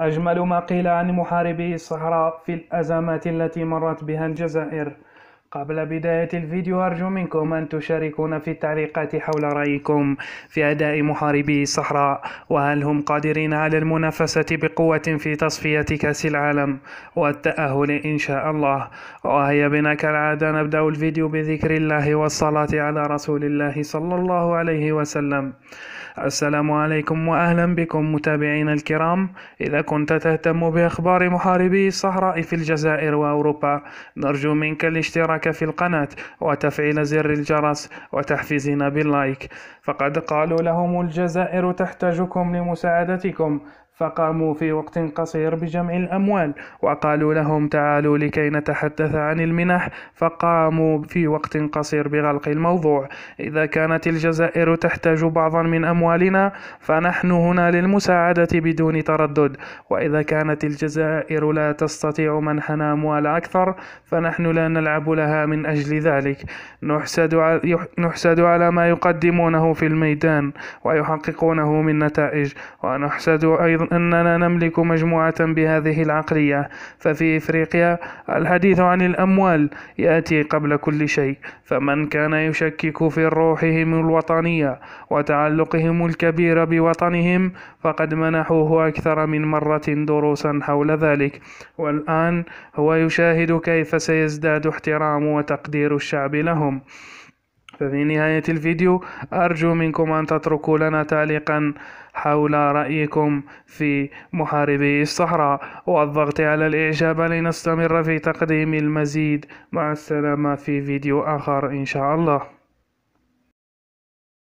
أجمل ما قيل عن محاربي الصحراء في الأزمات التي مرت بها الجزائر قبل بداية الفيديو أرجو منكم أن تشاركونا في التعليقات حول رأيكم في أداء محاربي الصحراء وهل هم قادرين على المنافسة بقوة في تصفية كأس العالم والتأهل إن شاء الله وهيا بنا كالعادة نبدأ الفيديو بذكر الله والصلاة على رسول الله صلى الله عليه وسلم السلام عليكم وأهلا بكم متابعينا الكرام إذا كنت تهتم بأخبار محاربي الصحراء في الجزائر وأوروبا نرجو منك الاشتراك الاشتراك في القناة وتفعيل زر الجرس وتحفيزنا باللايك فقد قالوا لهم الجزائر تحتاجكم لمساعدتكم فقاموا في وقت قصير بجمع الأموال وقالوا لهم تعالوا لكي نتحدث عن المنح فقاموا في وقت قصير بغلق الموضوع إذا كانت الجزائر تحتاج بعضا من أموالنا فنحن هنا للمساعدة بدون تردد وإذا كانت الجزائر لا تستطيع منحنا أموال أكثر فنحن لا نلعب لها من أجل ذلك نحسد, نحسد على ما يقدمونه في الميدان ويحققونه من نتائج ونحسد أيضا أيضا أننا نملك مجموعة بهذه العقلية ففي إفريقيا الحديث عن الأموال يأتي قبل كل شيء فمن كان يشكك في روحهم الوطنية وتعلقهم الكبير بوطنهم فقد منحوه أكثر من مرة دروسا حول ذلك والآن هو يشاهد كيف سيزداد احترام وتقدير الشعب لهم ففي نهاية الفيديو أرجو منكم أن تتركوا لنا تعليقا حول رأيكم في محاربي الصحراء والضغط على الإعجاب لنستمر في تقديم المزيد مع السلامة في فيديو آخر إن شاء الله